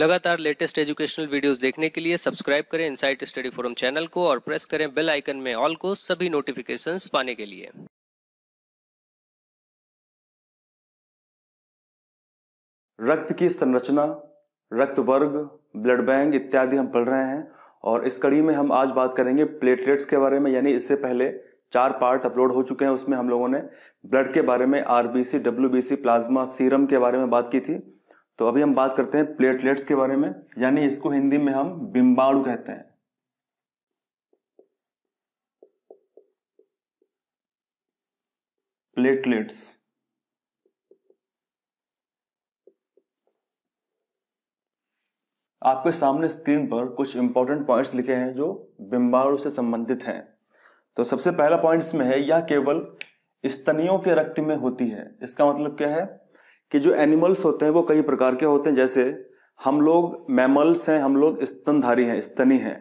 लगातार latest educational videos देखने के लिए सब्सक्राइब करें इनसाइट स्टडी फोरम चैनल को और प्रेस करें बेल आइकन में ऑल को सभी नोटिफिकेशंस पाने के लिए रक्त की संरचना रक्त वर्ग ब्लड बैंक इत्यादि हम पढ़ रहे हैं और इस कड़ी में हम आज बात करेंगे प्लेटलेट्स के बारे में यानी इससे पहले चार पार्ट अपलोड हो चुके हैं उसमें हम लोगों ने ब्लड के बारे में आरबीसी डब्ल्यूबीसी प्लाज्मा सीरम के बारे में बात की थी तो अभी हम बात करते हैं प्लेटलेट्स के बारे में यानी इसको हिंदी में हम बिंबाड़ू कहते हैं प्लेटलेट्स आपके सामने स्क्रीन पर कुछ इंपॉर्टेंट पॉइंट्स लिखे हैं जो बिम्बाड़ू से संबंधित हैं तो सबसे पहला पॉइंट्स में है यह केवल स्तनियों के रक्त में होती है इसका मतलब क्या है कि जो एनिमल्स होते हैं वो कई प्रकार के होते हैं जैसे हम लोग मैमल्स हैं हम लोग स्तनधारी हैं स्तनी हैं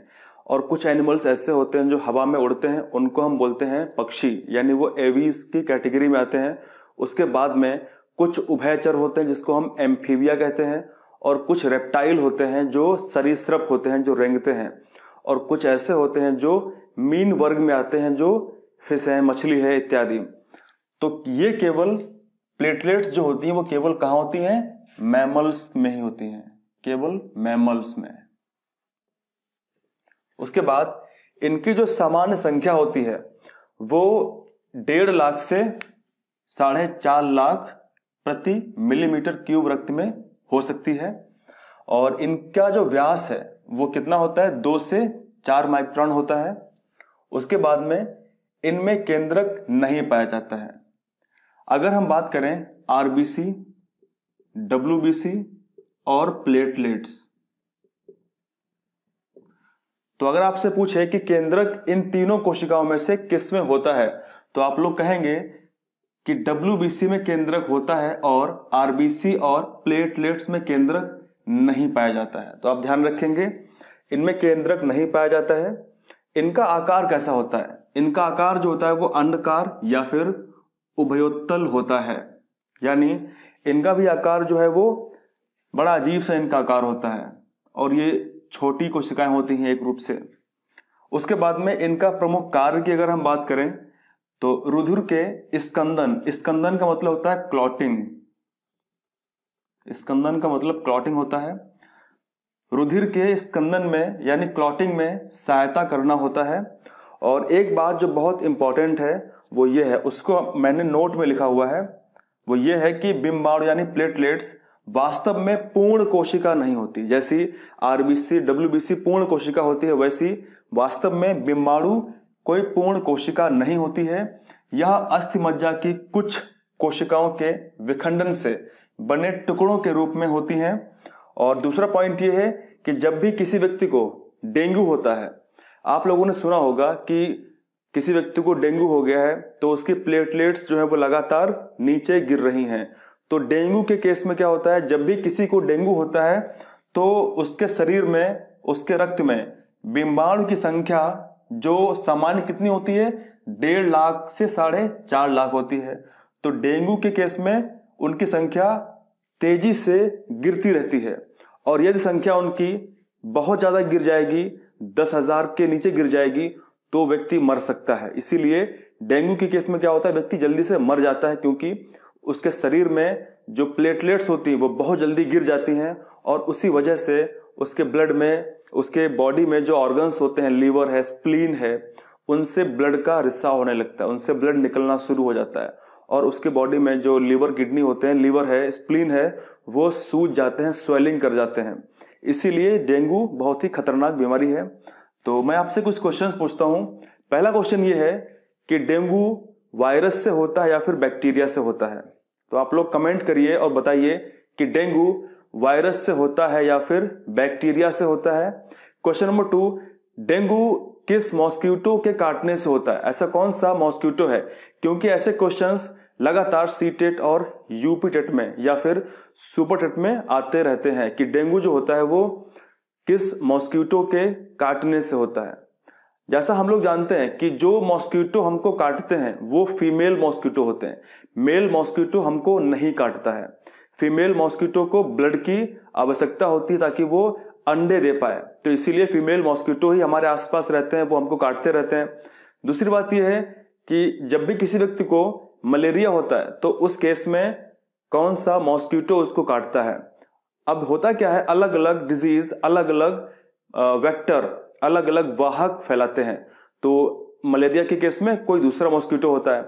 और कुछ एनिमल्स ऐसे होते हैं जो हवा में उड़ते हैं उनको हम बोलते हैं पक्षी यानी वो एवीज की कैटेगरी में आते हैं उसके बाद में कुछ उभयचर होते हैं जिसको हम एम्फीविया कहते हैं और कुछ रेप्टाइल होते हैं जो सरीसृप होते हैं जो रेंगते हैं और कुछ ऐसे होते हैं जो मीन वर्ग में आते हैं जो फिश है मछली है इत्यादि तो ये केवल प्लेटलेट्स जो होती हैं वो केवल कहाँ होती हैं मैमल्स में ही होती हैं केवल मैमल्स में उसके बाद इनकी जो सामान्य संख्या होती है वो डेढ़ लाख से साढ़े चार लाख प्रति मिलीमीटर क्यूब रक्त में हो सकती है और इनका जो व्यास है वो कितना होता है दो से चार माइक्रॉन होता है उसके बाद में इनमें केंद्रक नहीं पाया जाता है अगर हम बात करें आरबीसी डब्ल्यूबीसी और प्लेटलेट्स तो अगर आपसे पूछे कि केंद्रक इन तीनों कोशिकाओं में से किस में होता है तो आप लोग कहेंगे कि डब्ल्यू में केंद्रक होता है और आरबीसी और प्लेटलेट्स में केंद्रक नहीं पाया जाता है तो आप ध्यान रखेंगे इनमें केंद्रक नहीं पाया जाता है इनका आकार कैसा होता है इनका आकार जो होता है वो अंडकार या फिर उभयोत्तल होता है यानी इनका भी आकार जो है वो बड़ा अजीब सा इनका आकार होता है और ये छोटी कोशिकाएं होती हैं एक रूप से उसके बाद में इनका प्रमुख कार्य की अगर हम बात करें तो रुधिर के स्कंदन स्कंदन का मतलब होता है क्लॉटिंग स्कंदन का मतलब क्लॉटिंग होता है रुधिर के स्कंदन में यानी क्लॉटिंग में सहायता करना होता है और एक बात जो बहुत इंपॉर्टेंट है वो ये है उसको मैंने नोट में लिखा हुआ है वो ये है कि बिम्बाणु यानी प्लेटलेट्स वास्तव में पूर्ण कोशिका नहीं होती जैसी आरबीसी डब्ल्यूबीसी पूर्ण कोशिका होती है वैसी वास्तव में बिम्बाणु कोई पूर्ण कोशिका नहीं होती है यह अस्थि मज्जा की कुछ कोशिकाओं के विखंडन से बने टुकड़ों के रूप में होती हैं और दूसरा पॉइंट ये है कि जब भी किसी व्यक्ति को डेंगू होता है आप लोगों ने सुना होगा कि किसी व्यक्ति को डेंगू हो गया है तो उसकी प्लेटलेट्स जो है वो लगातार नीचे गिर रही हैं तो डेंगू के केस में क्या होता है जब भी किसी को डेंगू होता है तो उसके शरीर में उसके रक्त में बीमाणु की संख्या जो सामान्य कितनी होती है डेढ़ लाख से साढ़े चार लाख होती है तो डेंगू के केस में उनकी संख्या तेजी से गिरती रहती है और यदि संख्या उनकी बहुत ज़्यादा गिर जाएगी दस हज़ार के नीचे गिर जाएगी तो व्यक्ति मर सकता है इसीलिए डेंगू के केस में क्या होता है व्यक्ति जल्दी से मर जाता है क्योंकि उसके शरीर में जो प्लेटलेट्स होती हैं वो बहुत जल्दी गिर जाती हैं और उसी वजह से उसके ब्लड में उसके बॉडी में जो ऑर्गन्स होते हैं लीवर है स्प्लीन है उनसे ब्लड का रिसाव होने लगता है उनसे ब्लड निकलना शुरू हो जाता है और उसके बॉडी में जो लीवर किडनी होते हैं लीवर है स्प्लीन है वो सूज जाते हैं स्वेलिंग कर जाते हैं इसीलिए डेंगू बहुत ही खतरनाक बीमारी है तो मैं आपसे कुछ क्वेश्चंस पूछता हूं पहला क्वेश्चन ये है कि डेंगू वायरस से होता है या फिर बैक्टीरिया से होता है तो आप लोग कमेंट करिए और बताइए कि डेंगू वायरस से होता है या फिर बैक्टीरिया से होता है क्वेश्चन नंबर टू डेंगू किस मॉस्क्यूटो के काटने से होता है ऐसा कौन सा मॉस्क्यूटो है क्योंकि ऐसे क्वेश्चन लगातार सी टेट और यूपी टेट में या फिर सुपर टेट में आते रहते हैं कि डेंगू जो होता है वो किस मॉस्किटो के काटने से होता है जैसा हम लोग जानते हैं कि जो मॉस्किटो हमको काटते हैं वो फीमेल मॉस्किटो होते हैं मेल मॉस्किटो हमको नहीं काटता है फीमेल मॉस्किटो को ब्लड की आवश्यकता होती है ताकि वो अंडे दे पाए तो इसीलिए फीमेल मॉस्किटो ही हमारे आसपास रहते हैं वो हमको काटते रहते हैं दूसरी बात यह है कि जब भी किसी व्यक्ति को मलेरिया होता है तो उस केस में कौन सा मॉस्किटो उसको काटता है अब होता क्या है अलग अलग डिजीज अलग अलग वेक्टर अलग अलग वाहक फैलाते हैं तो मलेरिया के केस में कोई दूसरा मॉस्किटो होता है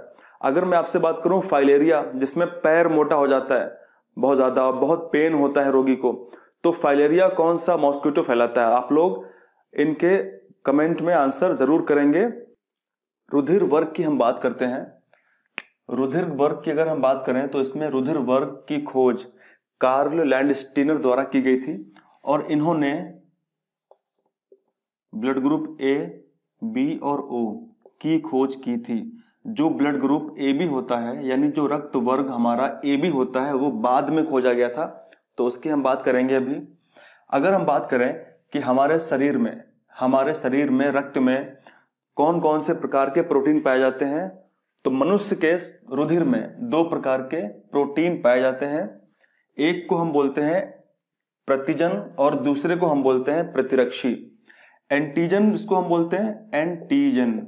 अगर मैं आपसे बात करूं फाइलेरिया जिसमें पैर मोटा हो जाता है बहुत ज़्यादा बहुत पेन होता है रोगी को तो फाइलेरिया कौन सा मॉस्किटो फैलाता है आप लोग इनके कमेंट में आंसर ज़रूर करेंगे रुधिर वर्ग की हम बात करते हैं रुधिर वर्ग की अगर हम बात करें तो इसमें रुधिर वर्ग की खोज कार्ल लैंड स्टीनर द्वारा की गई थी और इन्होंने ब्लड ग्रुप ए बी और ओ की खोज की थी जो ब्लड ग्रुप ए बी होता है यानी जो रक्त वर्ग हमारा ए बी होता है वो बाद में खोजा गया था तो उसकी हम बात करेंगे अभी अगर हम बात करें कि हमारे शरीर में हमारे शरीर में रक्त में कौन कौन से प्रकार के प्रोटीन पाए जाते हैं तो मनुष्य के रुधिर में दो प्रकार के प्रोटीन पाए जाते हैं एक को हम बोलते हैं प्रतिजन और दूसरे को हम बोलते हैं प्रतिरक्षी एंटीजन इसको हम बोलते हैं एंटीजन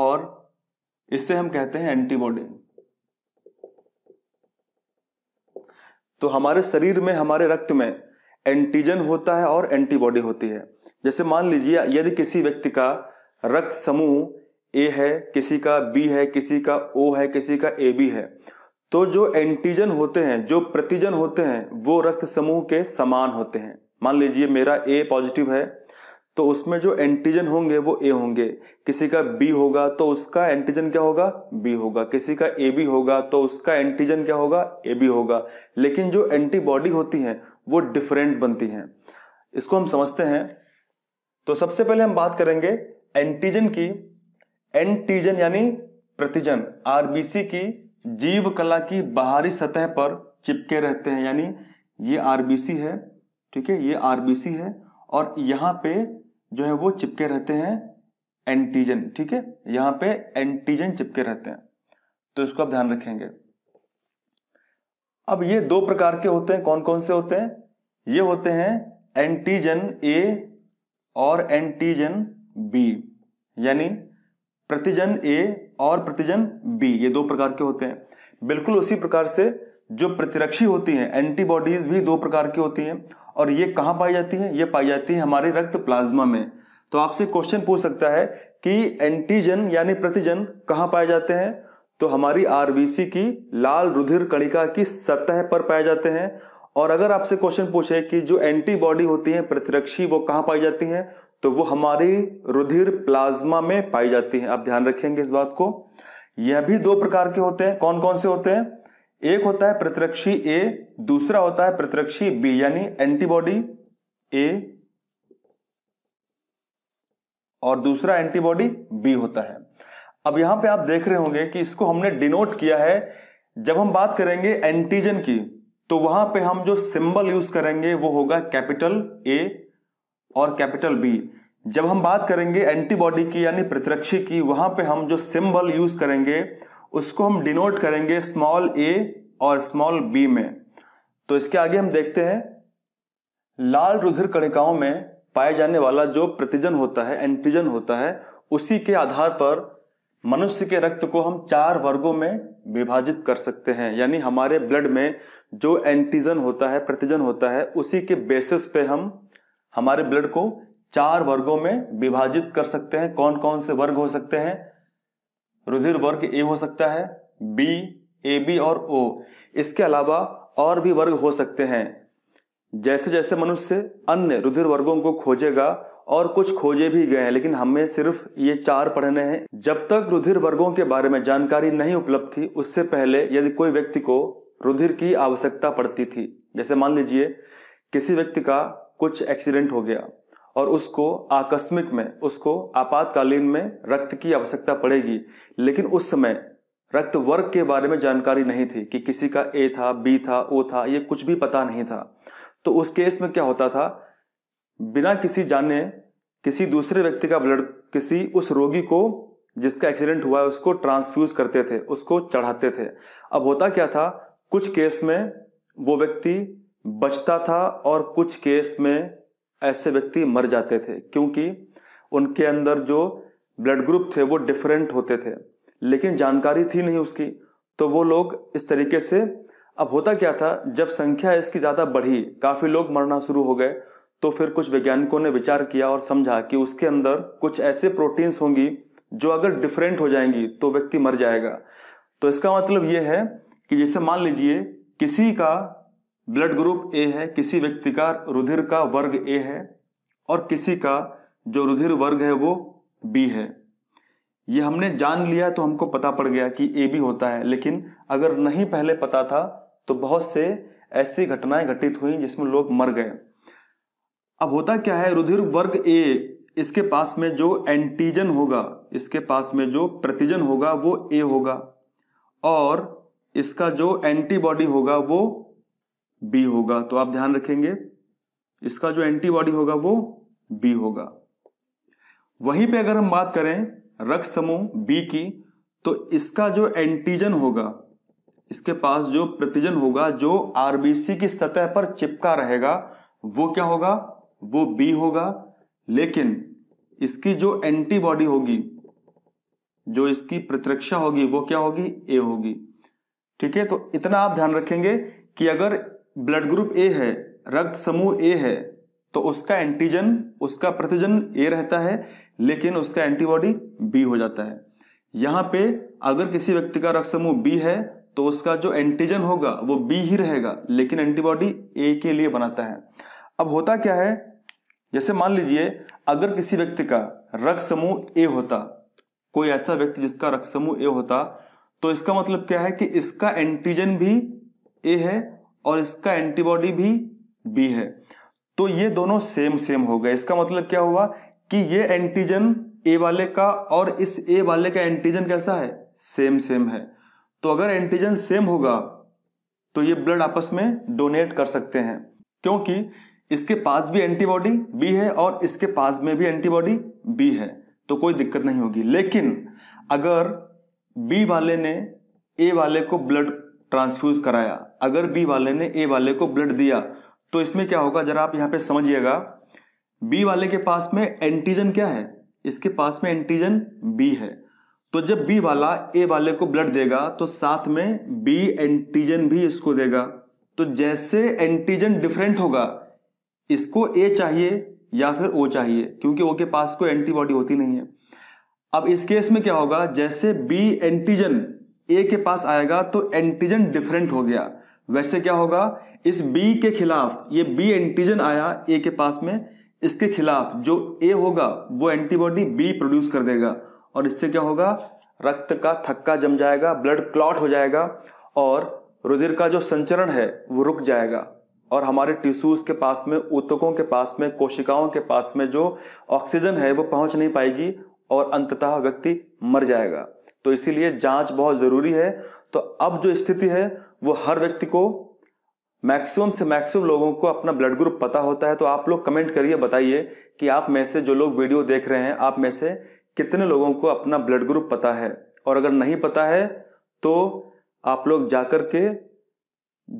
और इसे हम कहते हैं एंटीबॉडी तो हमारे शरीर में हमारे रक्त में एंटीजन होता है और एंटीबॉडी होती है जैसे मान लीजिए यदि किसी व्यक्ति का रक्त समूह ए है किसी का बी है किसी का ओ है किसी का ए बी है तो जो एंटीजन होते हैं जो प्रतिजन होते हैं वो रक्त समूह के समान होते हैं मान लीजिए मेरा ए पॉजिटिव है तो उसमें जो एंटीजन होंगे वो ए होंगे किसी का बी होगा तो उसका एंटीजन क्या होगा बी होगा किसी का ए बी होगा तो उसका एंटीजन क्या होगा ए बी होगा लेकिन जो एंटीबॉडी होती हैं वो डिफरेंट बनती हैं इसको हम समझते हैं तो सबसे पहले हम बात करेंगे एंटीजन की एंटीजन यानी प्रतिजन आरबीसी की जीव कला की बाहरी सतह पर चिपके रहते हैं यानी ये आरबीसी है ठीक है ये आरबीसी है और यहाँ पे जो है वो चिपके रहते हैं एंटीजन ठीक है यहाँ पे एंटीजन चिपके रहते हैं तो इसको आप ध्यान रखेंगे अब ये दो प्रकार के होते हैं कौन कौन से होते हैं ये होते हैं एंटीजन ए और एंटीजन बी यानी प्रतिजन ए और प्रतिजन बी ये दो प्रकार के होते हैं बिल्कुल उसी प्रकार से जो प्रतिरक्षी होती हैं एंटीबॉडीज भी दो प्रकार की होती हैं और ये कहाँ पाई जाती हैं ये पाई जाती है हमारे रक्त प्लाज्मा में तो आपसे क्वेश्चन पूछ सकता है कि एंटीजन यानी प्रतिजन कहाँ पाए जाते हैं तो हमारी आरबीसी की लाल रुधिर कणिका की सतह पर पाए जाते हैं और अगर आपसे क्वेश्चन पूछे कि जो एंटीबॉडी होती है प्रतिरक्षी वो कहाँ पाई जाती हैं तो वो हमारी रुधिर प्लाज्मा में पाई जाती है आप ध्यान रखेंगे इस बात को यह भी दो प्रकार के होते हैं कौन कौन से होते हैं एक होता है प्रतिरक्षी ए दूसरा होता है प्रतिरक्षी बी यानी एंटीबॉडी ए और दूसरा एंटीबॉडी बी होता है अब यहां पे आप देख रहे होंगे कि इसको हमने डिनोट किया है जब हम बात करेंगे एंटीजन की तो वहां पे हम जो सिंबल यूज करेंगे वो होगा कैपिटल ए और कैपिटल बी जब हम बात करेंगे एंटीबॉडी की यानी प्रतिरक्षी की वहां पे हम जो सिंबल यूज करेंगे उसको हम डिनोट करेंगे स्मॉल ए और स्मॉल बी में तो इसके आगे हम देखते हैं लाल रुधिर कणिकाओं में पाए जाने वाला जो प्रतिजन होता है एंटीजन होता है उसी के आधार पर मनुष्य के रक्त को हम चार वर्गों में विभाजित कर सकते हैं यानी हमारे ब्लड में जो एंटीजन होता है प्रतिजन होता है उसी के बेसिस पे हम हमारे ब्लड को चार वर्गों में विभाजित कर सकते हैं कौन कौन से वर्ग हो सकते हैं रुधिर वर्ग ए हो सकता है बी ए बी और ओ इसके अलावा और भी वर्ग हो सकते हैं जैसे जैसे मनुष्य अन्य रुधिर वर्गों को खोजेगा और कुछ खोजे भी गए हैं लेकिन हमें सिर्फ ये चार पढ़ने हैं जब तक रुधिर वर्गों के बारे में जानकारी नहीं उपलब्ध थी उससे पहले यदि कोई व्यक्ति को रुधिर की आवश्यकता पड़ती थी जैसे मान लीजिए किसी व्यक्ति का कुछ एक्सीडेंट हो गया और उसको आकस्मिक में उसको आपातकालीन में रक्त की आवश्यकता पड़ेगी लेकिन उस समय रक्त वर्ग के बारे में जानकारी नहीं थी कि किसी का ए था बी था ओ था ये कुछ भी पता नहीं था तो उस केस में क्या होता था बिना किसी जाने किसी दूसरे व्यक्ति का ब्लड किसी उस रोगी को जिसका एक्सीडेंट हुआ है उसको ट्रांसफ्यूज करते थे उसको चढ़ाते थे अब होता क्या था कुछ केस में वो व्यक्ति बचता था और कुछ केस में ऐसे व्यक्ति मर जाते थे क्योंकि उनके अंदर जो ब्लड ग्रुप थे वो डिफरेंट होते थे लेकिन जानकारी थी नहीं उसकी तो वो लोग इस तरीके से अब होता क्या था जब संख्या इसकी ज़्यादा बढ़ी काफ़ी लोग मरना शुरू हो गए तो फिर कुछ वैज्ञानिकों ने विचार किया और समझा कि उसके अंदर कुछ ऐसे प्रोटीन्स होंगी जो अगर डिफरेंट हो जाएंगी तो व्यक्ति मर जाएगा तो इसका मतलब ये है कि जैसे मान लीजिए किसी का ब्लड ग्रुप ए है किसी व्यक्ति का रुधिर का वर्ग ए है और किसी का जो रुधिर वर्ग है वो बी है ये हमने जान लिया तो हमको पता पड़ गया कि ए बी होता है लेकिन अगर नहीं पहले पता था तो बहुत से ऐसी घटनाएं घटित हुई जिसमें लोग मर गए अब होता क्या है रुधिर वर्ग ए इसके पास में जो एंटीजन होगा इसके पास में जो प्रतिजन होगा वो ए होगा और इसका जो एंटीबॉडी होगा वो बी होगा तो आप ध्यान रखेंगे इसका जो एंटीबॉडी होगा वो बी होगा वहीं पे अगर हम बात करें रक्त समूह बी की तो इसका जो एंटीजन होगा इसके पास जो प्रतिजन होगा जो आरबीसी की सतह पर चिपका रहेगा वो क्या होगा वो बी होगा लेकिन इसकी जो एंटीबॉडी होगी जो इसकी प्रतिरक्षा होगी वो क्या होगी ए होगी ठीक है तो इतना आप ध्यान रखेंगे कि अगर ब्लड ग्रुप ए है रक्त समूह ए है तो उसका एंटीजन उसका प्रतिजन ए रहता है लेकिन उसका एंटीबॉडी बी हो जाता है यहाँ पे अगर किसी व्यक्ति का रक्त समूह बी है तो उसका जो एंटीजन होगा वो बी ही रहेगा लेकिन एंटीबॉडी ए के लिए बनाता है अब होता क्या है जैसे मान लीजिए अगर किसी व्यक्ति का रक्त समूह ए होता कोई ऐसा व्यक्ति जिसका रक्त समूह ए होता तो इसका मतलब क्या है कि इसका एंटीजन भी ए है और इसका एंटीबॉडी भी बी है तो ये दोनों सेम सेम हो गए इसका मतलब क्या हुआ कि ये एंटीजन ए वाले का और इस ए वाले का एंटीजन कैसा है सेम सेम है तो अगर एंटीजन सेम होगा तो ये ब्लड आपस में डोनेट कर सकते हैं क्योंकि इसके पास भी एंटीबॉडी बी है और इसके पास में भी एंटीबॉडी बी है तो कोई दिक्कत नहीं होगी लेकिन अगर बी वाले ने ए वाले को ब्लड ट्रांसफ्यूज कराया अगर बी वाले ने ए वाले को ब्लड दिया तो इसमें क्या होगा जरा आप यहां पे समझिएगा बी वाले के पास में एंटीजन क्या है इसके पास में एंटीजन बी है तो जब बी वाला ए वाले को ब्लड देगा तो साथ में बी एंटीजन भी इसको देगा तो जैसे एंटीजन डिफरेंट होगा इसको ए चाहिए या फिर ओ चाहिए क्योंकि ओ के पास कोई एंटीबॉडी होती नहीं है अब इस केस में क्या होगा जैसे बी एंटीजन ए के पास आएगा तो एंटीजन डिफरेंट हो गया वैसे क्या होगा इस बी के खिलाफ ये बी एंटीजन आया ए के पास में इसके खिलाफ जो ए होगा वो एंटीबॉडी बी प्रोड्यूस कर देगा और इससे क्या होगा रक्त का थक्का जम जाएगा ब्लड क्लॉट हो जाएगा और रुधिर का जो संचरण है वो रुक जाएगा और हमारे टिश्यूज के पास में ऊतकों के पास में कोशिकाओं के पास में जो ऑक्सीजन है वो पहुंच नहीं पाएगी और अंततः व्यक्ति मर जाएगा तो इसीलिए जांच बहुत जरूरी है तो अब जो स्थिति है वो हर व्यक्ति को मैक्सिमम से मैक्सिमम लोगों को अपना ब्लड ग्रुप पता होता है तो आप लोग कमेंट करिए बताइए कि आप में से जो लोग वीडियो देख रहे हैं आप में से कितने लोगों को अपना ब्लड ग्रुप पता है और अगर नहीं पता है तो आप लोग जाकर के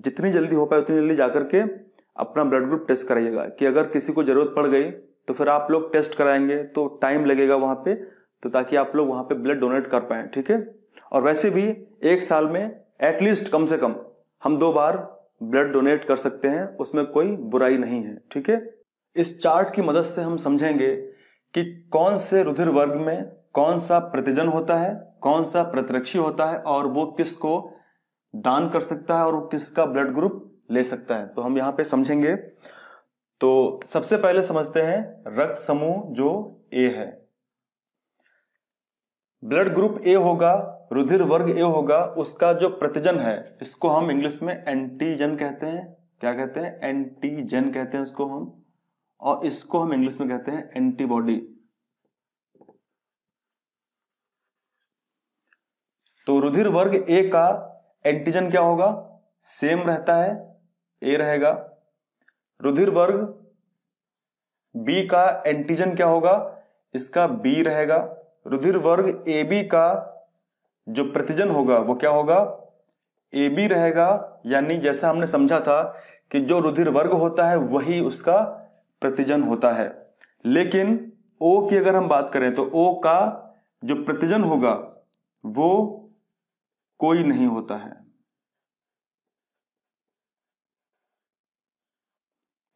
जितनी जल्दी हो पाए उतनी जल्दी जाकर के अपना ब्लड ग्रुप टेस्ट कराइएगा कि अगर किसी को ज़रूरत पड़ गई तो फिर आप लोग टेस्ट कराएंगे तो टाइम लगेगा वहां पे तो ताकि आप लोग वहां पे ब्लड डोनेट कर पाए ठीक है और वैसे भी एक साल में एटलीस्ट कम से कम हम दो बार ब्लड डोनेट कर सकते हैं उसमें कोई बुराई नहीं है ठीक है इस चार्ट की मदद से हम समझेंगे कि कौन से रुधिर वर्ग में कौन सा प्रतिजन होता है कौन सा प्रतिरक्षी होता है और वो किसको दान कर सकता है और वो किसका ब्लड ग्रुप ले सकता है तो हम यहाँ पे समझेंगे तो सबसे पहले समझते हैं रक्त समूह जो ए है ब्लड ग्रुप ए होगा रुधिर वर्ग ए होगा उसका जो प्रतिजन है इसको हम इंग्लिश में एंटीजन कहते हैं क्या कहते हैं एंटीजन कहते हैं इसको हम और इसको हम इंग्लिश में कहते हैं एंटीबॉडी तो रुधिर वर्ग ए का एंटीजन क्या होगा सेम रहता है ए रहेगा रुधिर वर्ग बी का एंटीजन क्या होगा इसका बी रहेगा रुधिर वर्ग ए बी का जो प्रतिजन होगा वो क्या होगा ए बी रहेगा यानी जैसा हमने समझा था कि जो रुधिर वर्ग होता है वही उसका प्रतिजन होता है लेकिन ओ की अगर हम बात करें तो ओ का जो प्रतिजन होगा वो कोई नहीं होता है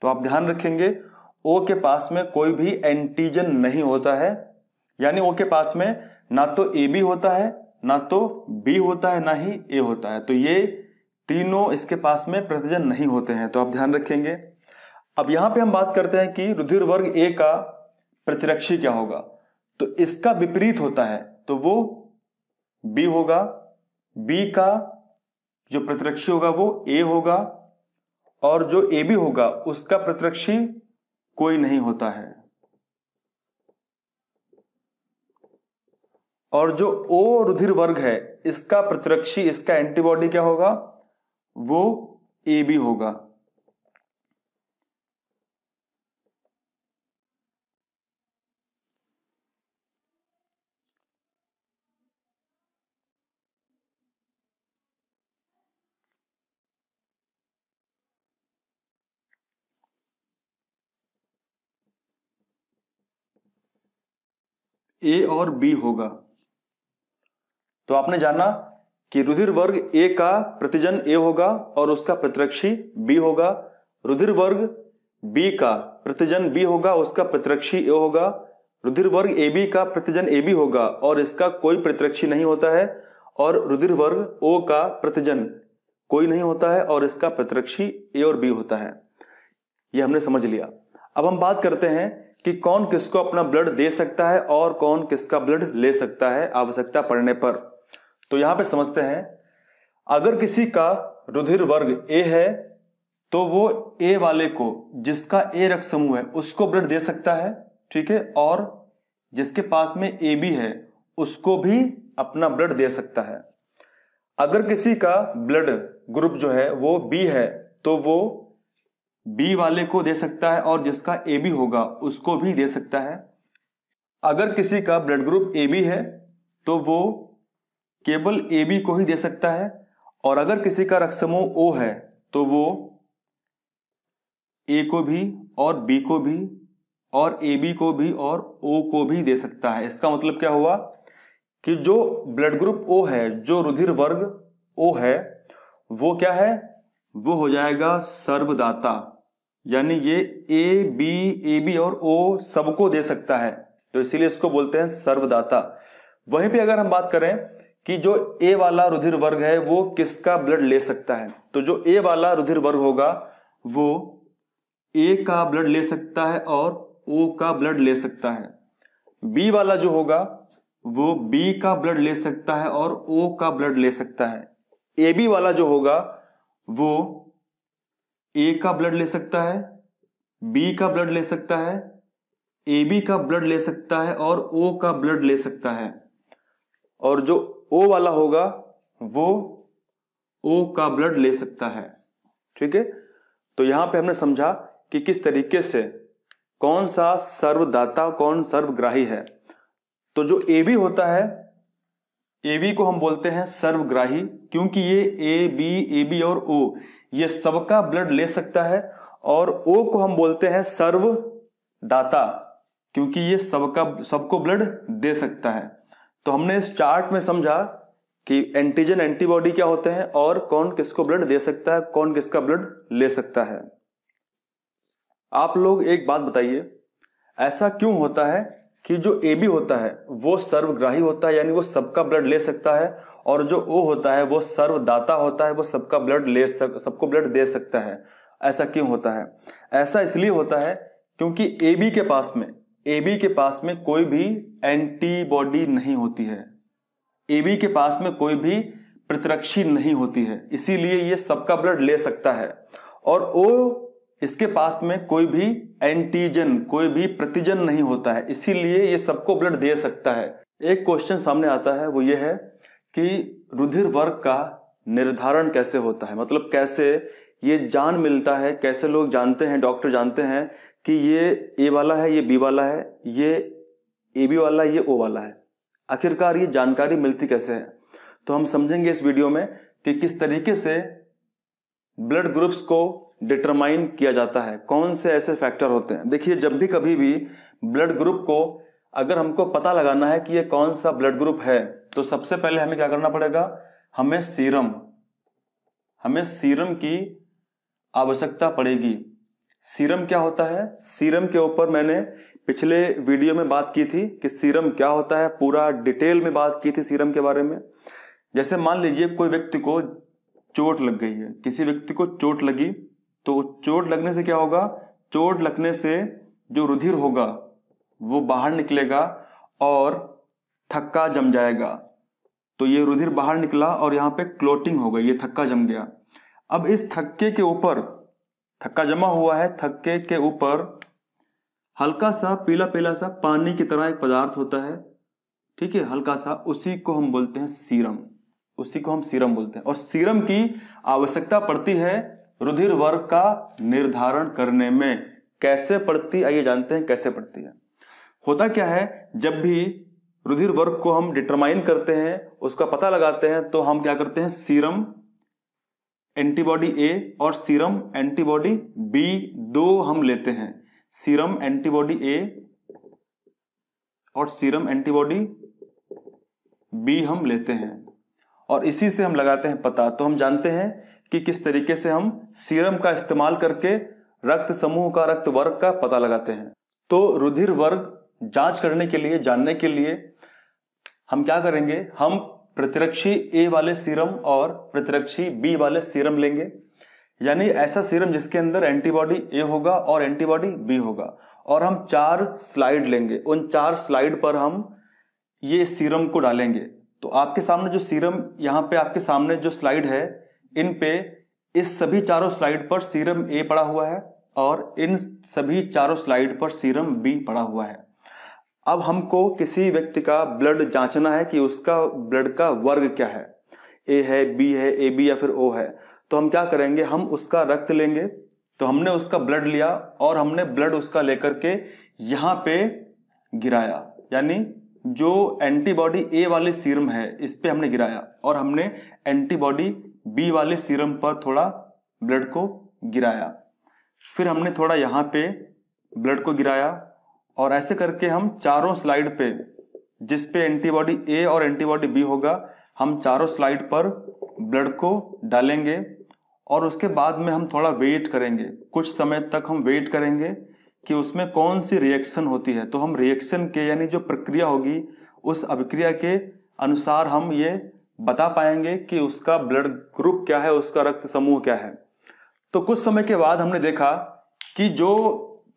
तो आप ध्यान रखेंगे ओ के पास में कोई भी एंटीजन नहीं होता है यानी ओ के पास में ना तो ए बी होता है ना तो बी होता है ना ही ए होता है तो ये तीनों इसके पास में प्रतिजन नहीं होते हैं तो आप ध्यान रखेंगे अब यहां पे हम बात करते हैं कि रुधिर वर्ग ए का प्रतिरक्षी क्या होगा तो इसका विपरीत होता है तो वो बी होगा बी का जो प्रतिरक्षी होगा वो ए होगा और जो ए बी होगा उसका प्रतिरक्षी कोई नहीं होता है और जो ओ रुधिर वर्ग है इसका प्रतिरक्षी इसका एंटीबॉडी क्या होगा वो ए बी होगा ए और बी होगा तो आपने जाना कि रुधिर वर्ग ए का प्रतिजन ए होगा और उसका प्रतिरक्षी बी होगा रुधिर वर्ग बी का प्रतिजन बी होगा उसका प्रतिरक्षी ए होगा रुधिर वर्ग ए बी का प्रतिजन ए बी होगा और इसका कोई प्रतिरक्षी नहीं होता है और रुधिर वर्ग ओ का प्रतिजन कोई नहीं होता है और इसका प्रतिरक्षी ए और बी होता है ये हमने समझ लिया अब हम बात करते हैं कि कौन किसको अपना ब्लड दे सकता है और कौन किसका ब्लड ले सकता है आवश्यकता पड़ने पर तो यहां पे समझते हैं अगर किसी का रुधिर वर्ग ए है तो वो ए वाले को जिसका ए रक्त समूह है उसको ब्लड दे सकता है ठीक है और जिसके पास में ए बी है उसको भी अपना ब्लड दे सकता है अगर किसी का ब्लड ग्रुप जो है वो बी है तो वो बी वाले को दे सकता है और जिसका ए बी होगा उसको भी दे सकता है अगर किसी का ब्लड ग्रुप ए बी है तो वो केवल ए बी को ही दे सकता है और अगर किसी का रक्समोह ओ है तो वो ए को भी और बी को भी और ए बी को भी और ओ को भी दे सकता है इसका मतलब क्या हुआ कि जो ब्लड ग्रुप ओ है जो रुधिर वर्ग ओ है वो क्या है वो हो जाएगा सर्वदाता यानी ये ए बी ए बी और ओ सबको दे सकता है तो इसीलिए इसको बोलते हैं सर्वदाता वहीं पे अगर हम बात करें कि जो ए वाला रुधिर वर्ग है वो किसका ब्लड ले सकता है तो जो ए वाला रुधिर वर्ग होगा वो ए का ब्लड ले सकता है और ओ का ब्लड ले सकता है बी वाला जो होगा वो बी का ब्लड ले सकता है और ओ का ब्लड ले सकता है ए बी वाला जो होगा वो ए का ब्लड ले सकता है बी का ब्लड ले सकता है ए बी का ब्लड ले सकता है और ओ का ब्लड ले सकता है और जो ओ वाला होगा वो ओ का ब्लड ले सकता है ठीक है तो यहां पे हमने समझा कि किस तरीके से कौन सा सर्वदाता कौन सर्वग्राही है तो जो ए बी होता है ए बी को हम बोलते हैं सर्वग्राही क्योंकि ये ए बी ए बी और ओ ये सबका ब्लड ले सकता है और ओ को हम बोलते हैं सर्वदाता क्योंकि ये सबका सबको ब्लड दे सकता है तो हमने इस चार्ट में समझा कि एंटीजन एंटीबॉडी क्या होते हैं और कौन किसको ब्लड दे सकता है कौन किसका ब्लड ले सकता है आप लोग एक बात बताइए ऐसा क्यों होता है कि जो ए बी होता है वो सर्वग्राही होता है यानी वो सबका ब्लड ले सकता है और जो ओ होता है वो सर्वदाता होता है वो सबका ब्लड ले सक सबको ब्लड दे सकता है ऐसा क्यों होता है ऐसा इसलिए होता है क्योंकि ए बी के पास में ए बी के पास में कोई भी एंटीबॉडी नहीं होती है ए बी के पास में कोई भी प्रतिरक्षी नहीं होती है इसीलिए ये सबका ब्लड ले सकता है और ओ इसके पास में कोई भी एंटीजन कोई भी प्रतिजन नहीं होता है इसीलिए ये सबको ब्लड दे सकता है एक क्वेश्चन सामने आता है वो ये है कि रुधिर वर्ग का निर्धारण कैसे होता है मतलब कैसे ये जान मिलता है कैसे लोग जानते हैं डॉक्टर जानते हैं कि ये ए वाला है ये बी वाला है ये ए बी वाला ये ओ वाला है आखिरकार ये जानकारी मिलती कैसे है तो हम समझेंगे इस वीडियो में कि किस तरीके से ब्लड ग्रुप्स को डिटरमाइन किया जाता है कौन से ऐसे फैक्टर होते हैं देखिए जब भी कभी भी ब्लड ग्रुप को अगर हमको पता लगाना है कि ये कौन सा ब्लड ग्रुप है तो सबसे पहले हमें क्या करना पड़ेगा हमें सीरम हमें सीरम की आवश्यकता पड़ेगी सीरम क्या होता है सीरम के ऊपर मैंने पिछले वीडियो में बात की थी कि सीरम क्या होता है पूरा डिटेल में बात की थी सीरम के बारे में जैसे मान लीजिए कोई व्यक्ति को चोट लग गई है किसी व्यक्ति को चोट लगी तो चोट लगने से क्या होगा चोट लगने से जो रुधिर होगा वो बाहर निकलेगा और थक्का जम जाएगा तो ये रुधिर बाहर निकला और यहाँ पे क्लोटिंग हो गई ये थक्का जम गया अब इस थक्के के ऊपर थक्का जमा हुआ है थक्के के ऊपर हल्का सा पीला पीला सा पानी की तरह एक पदार्थ होता है ठीक है हल्का सा उसी को हम बोलते हैं सीरम उसी को हम सीरम बोलते हैं और सीरम की आवश्यकता पड़ती है रुधिर वर्ग का निर्धारण करने में कैसे पड़ती आइए जानते हैं कैसे पड़ती है होता क्या है जब भी रुधिर वर्ग को हम डिटरमाइन करते हैं उसका पता लगाते हैं तो हम क्या करते हैं सीरम एंटीबॉडी ए और सीरम एंटीबॉडी बी दो हम लेते हैं सीरम एंटीबॉडी ए और सीरम एंटीबॉडी बी हम लेते हैं और इसी से हम लगाते हैं पता तो हम जानते हैं कि किस तरीके से हम सीरम का इस्तेमाल करके रक्त समूह का रक्त वर्ग का पता लगाते हैं तो रुधिर वर्ग जांच करने के लिए जानने के लिए हम क्या करेंगे हम प्रतिरक्षी ए वाले सीरम और प्रतिरक्षी बी वाले सीरम लेंगे यानी ऐसा सीरम जिसके अंदर एंटीबॉडी ए होगा और एंटीबॉडी बी होगा और हम चार स्लाइड लेंगे उन चार स्लाइड पर हम ये सीरम को डालेंगे तो आपके सामने जो सीरम यहाँ पे आपके सामने जो स्लाइड है इन पे इस सभी चारों स्लाइड पर सीरम ए पड़ा हुआ है और इन सभी चारों स्लाइड पर सीरम बी पड़ा हुआ है अब हमको किसी व्यक्ति का ब्लड जांचना है कि उसका ब्लड का वर्ग क्या है ए है बी है ए बी या फिर ओ है तो हम क्या करेंगे हम उसका रक्त लेंगे तो हमने उसका ब्लड लिया और हमने ब्लड उसका लेकर के यहाँ पे गिराया यानी जो एंटीबॉडी ए वाले सीरम है इस पर हमने गिराया और हमने एंटीबॉडी बी वाले सीरम पर थोड़ा ब्लड को गिराया फिर हमने थोड़ा यहाँ पे ब्लड को गिराया और ऐसे करके हम चारों स्लाइड पे जिस पे एंटीबॉडी ए और एंटीबॉडी बी होगा हम चारों स्लाइड पर ब्लड को डालेंगे और उसके बाद में हम थोड़ा वेट करेंगे कुछ समय तक हम वेट करेंगे कि उसमें कौन सी रिएक्शन होती है तो हम रिएक्शन के यानी जो प्रक्रिया होगी उस अभिक्रिया के अनुसार हम ये बता पाएंगे कि उसका ब्लड ग्रुप क्या है उसका रक्त समूह क्या है तो कुछ समय के बाद हमने देखा कि जो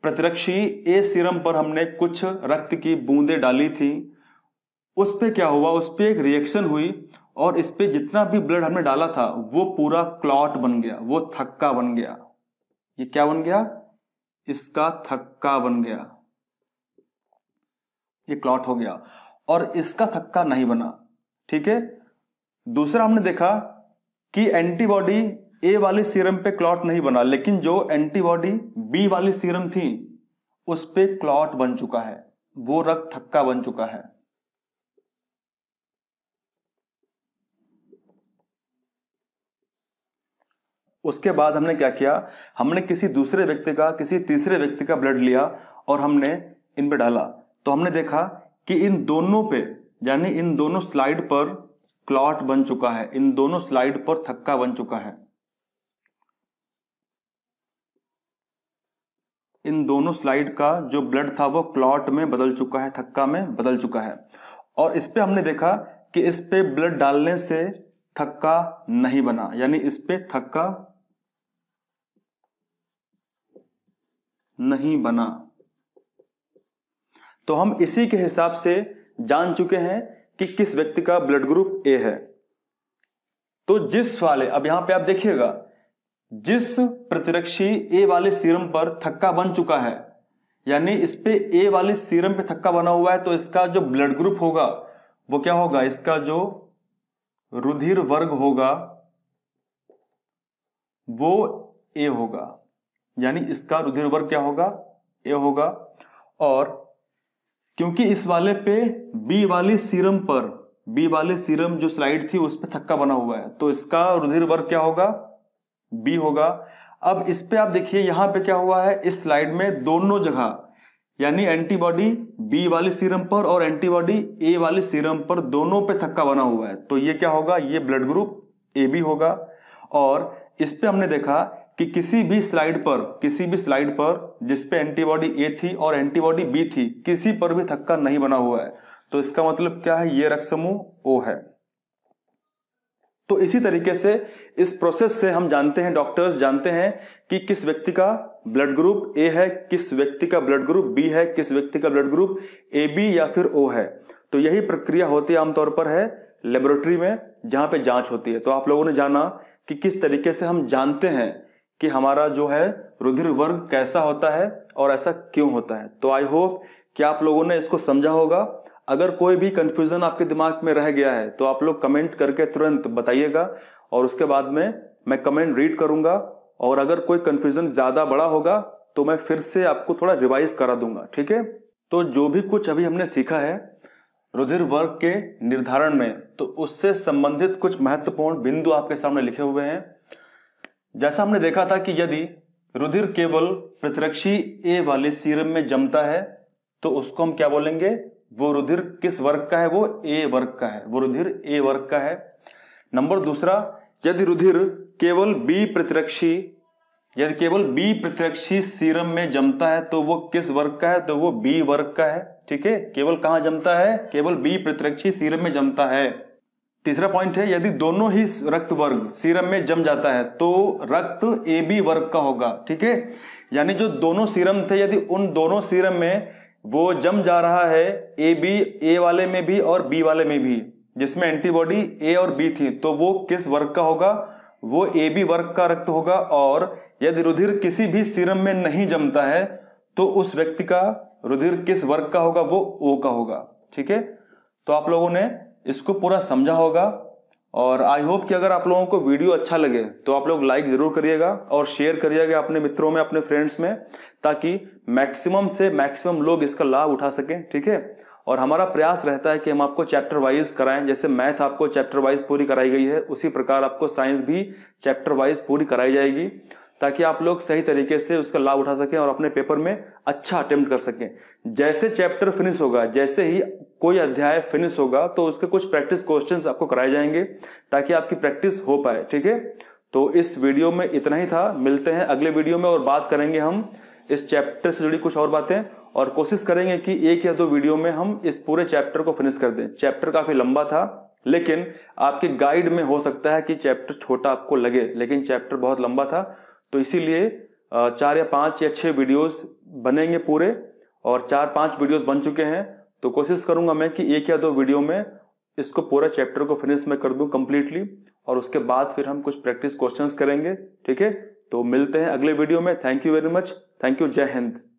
प्रतिरक्षी ए सीरम पर हमने कुछ रक्त की बूंदें डाली थी उस पर क्या हुआ उस पर एक रिएक्शन हुई और इस पर जितना भी ब्लड हमने डाला था वो पूरा क्लॉट बन गया वो थक्का बन गया ये क्या बन गया इसका थक्का बन गया ये क्लॉट हो गया और इसका थक्का नहीं बना ठीक है दूसरा हमने देखा कि एंटीबॉडी ए वाली सीरम पे क्लॉट नहीं बना लेकिन जो एंटीबॉडी बी वाली सीरम थी उस पर क्लॉट बन चुका है वो रक्त थक्का बन चुका है उसके बाद हमने क्या किया हमने किसी दूसरे व्यक्ति का किसी तीसरे व्यक्ति का ब्लड लिया और हमने इन पे डाला तो हमने देखा कि इन दोनों पे यानी इन दोनों स्लाइड पर क्लॉट बन चुका है इन दोनों स्लाइड पर थक्का बन चुका है इन दोनों स्लाइड का जो ब्लड था वो क्लॉट में बदल चुका है थक्का में बदल चुका है और इस पर हमने देखा कि इस पे ब्लड डालने से थक्का नहीं बना यानी इस पे थक्का नहीं बना तो हम इसी के हिसाब से जान चुके हैं कि किस व्यक्ति का ब्लड ग्रुप ए है तो जिस वाले अब यहां पे आप देखिएगा जिस प्रतिरक्षी ए वाले सीरम पर थक्का बन चुका है यानी इस पे ए वाले सीरम पे थक्का बना हुआ है तो इसका जो ब्लड ग्रुप होगा वो क्या होगा इसका जो रुधिर वर्ग होगा वो ए होगा यानी इसका रुधिर वर्ग क्या होगा ए होगा और क्योंकि इस वाले पे बी वाले सीरम पर बी वाले सीरम जो स्लाइड थी उस पर थक्का बना हुआ है तो इसका रुधिर वर्ग क्या होगा बी होगा अब इस पे आप देखिए यहां पे क्या हुआ है इस स्लाइड में दोनों जगह यानी एंटीबॉडी बी वाले सीरम पर और एंटीबॉडी ए वाले सीरम पर दोनों पे थक्का बना हुआ है तो ये क्या होगा ये ब्लड ग्रुप ए बी होगा और इस पे हमने देखा कि किसी भी स्लाइड पर किसी भी स्लाइड पर जिसपे एंटीबॉडी ए थी और एंटीबॉडी बी थी किसी पर भी थक्का नहीं बना हुआ है तो इसका मतलब क्या है ये रक्त समूह ओ है तो इसी तरीके से इस प्रोसेस से हम जानते हैं डॉक्टर्स जानते हैं कि किस व्यक्ति का ब्लड ग्रुप ए है किस व्यक्ति का ब्लड ग्रुप बी है किस व्यक्ति का ब्लड ग्रुप ए बी या फिर ओ है तो यही प्रक्रिया होती है आमतौर पर है लेबोरेटरी में जहां पे जांच होती है तो आप लोगों ने जाना कि किस तरीके से हम जानते हैं कि हमारा जो है रुधिर वर्ग कैसा होता है और ऐसा क्यों होता है तो आई होप कि आप लोगों ने इसको समझा होगा अगर कोई भी कंफ्यूजन आपके दिमाग में रह गया है तो आप लोग कमेंट करके तुरंत बताइएगा और उसके बाद में मैं कमेंट रीड करूंगा और अगर कोई कंफ्यूजन ज़्यादा बड़ा होगा तो मैं फिर से आपको थोड़ा रिवाइज करा दूंगा ठीक है तो जो भी कुछ अभी हमने सीखा है रुधिर वर्ग के निर्धारण में तो उससे संबंधित कुछ महत्वपूर्ण बिंदु आपके सामने लिखे हुए हैं जैसा हमने देखा था कि यदि रुधिर केवल प्रतिरक्षी ए वाले सीरम में जमता है तो उसको हम क्या बोलेंगे वो रुधिर किस वर्ग का है वो ए वर्ग का है वो रुधिर ए वर्ग का है नंबर दूसरा यदि रुधिर केवल बी प्रतिरक्षी यदि केवल बी प्रतिरक्षी सीरम में जमता है तो वो किस वर्ग का है तो वो बी वर्ग का है ठीक है केवल कहां जमता है केवल बी प्रतिरक्षी सीरम में जमता है तीसरा पॉइंट है यदि दोनों ही रक्त वर्ग सीरम में जम जाता है तो रक्त ए बी वर्ग का होगा ठीक है यानी जो दोनों सीरम थे यदि उन दोनों सीरम में वो जम जा रहा है ए बी ए वाले में भी और बी वाले में भी जिसमें एंटीबॉडी ए और बी थी तो वो किस वर्ग का होगा वो ए बी वर्ग का रक्त होगा और यदि रुधिर किसी भी सीरम में नहीं जमता है तो उस व्यक्ति का रुधिर किस वर्ग का होगा वो ओ का होगा ठीक है तो आप लोगों ने इसको पूरा समझा होगा और आई होप कि अगर आप लोगों को वीडियो अच्छा लगे तो आप लोग लाइक ज़रूर करिएगा और शेयर करिएगा अपने मित्रों में अपने फ्रेंड्स में ताकि मैक्सिमम से मैक्सिमम लोग इसका लाभ उठा सकें ठीक है और हमारा प्रयास रहता है कि हम आपको चैप्टर वाइज कराएं जैसे मैथ आपको चैप्टर वाइज पूरी कराई गई है उसी प्रकार आपको साइंस भी चैप्टर वाइज पूरी कराई जाएगी ताकि आप लोग सही तरीके से उसका लाभ उठा सकें और अपने पेपर में अच्छा अटेम्प्ट कर सकें जैसे चैप्टर फिनिश होगा जैसे ही कोई अध्याय फिनिश होगा तो उसके कुछ प्रैक्टिस क्वेश्चन आपको कराए जाएंगे ताकि आपकी प्रैक्टिस हो पाए ठीक है तो इस वीडियो में इतना ही था मिलते हैं अगले वीडियो में और बात करेंगे हम इस चैप्टर से जुड़ी कुछ और बातें और कोशिश करेंगे कि एक या दो वीडियो में हम इस पूरे चैप्टर को फिनिश कर दें चैप्टर काफ़ी लंबा था लेकिन आपके गाइड में हो सकता है कि चैप्टर छोटा आपको लगे लेकिन चैप्टर बहुत लंबा था तो इसीलिए चार या पांच या छह वीडियोस बनेंगे पूरे और चार पांच वीडियोस बन चुके हैं तो कोशिश करूंगा मैं कि एक या दो वीडियो में इसको पूरा चैप्टर को फिनिश में कर दूं कंप्लीटली और उसके बाद फिर हम कुछ प्रैक्टिस क्वेश्चंस करेंगे ठीक है तो मिलते हैं अगले वीडियो में thank you very much thank you जय हिंद